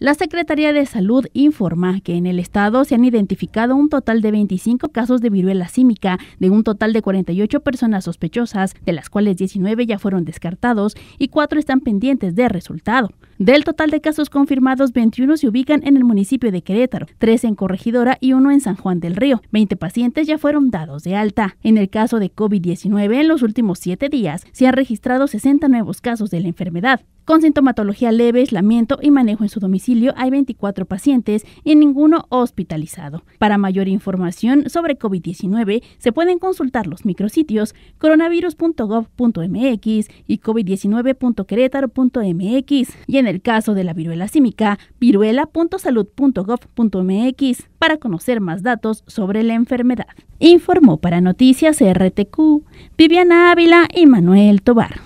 La Secretaría de Salud informa que en el estado se han identificado un total de 25 casos de viruela símica, de un total de 48 personas sospechosas, de las cuales 19 ya fueron descartados y 4 están pendientes de resultado. Del total de casos confirmados, 21 se ubican en el municipio de Querétaro, 3 en Corregidora y 1 en San Juan del Río. 20 pacientes ya fueron dados de alta. En el caso de COVID-19, en los últimos 7 días se han registrado 60 nuevos casos de la enfermedad. Con sintomatología leve, aislamiento y manejo en su domicilio hay 24 pacientes y ninguno hospitalizado. Para mayor información sobre COVID-19 se pueden consultar los micrositios coronavirus.gov.mx y covid19.querétaro.mx y en el caso de la viruela símica, viruela.salud.gov.mx para conocer más datos sobre la enfermedad. Informó para Noticias RTQ Viviana Ávila y Manuel Tobar.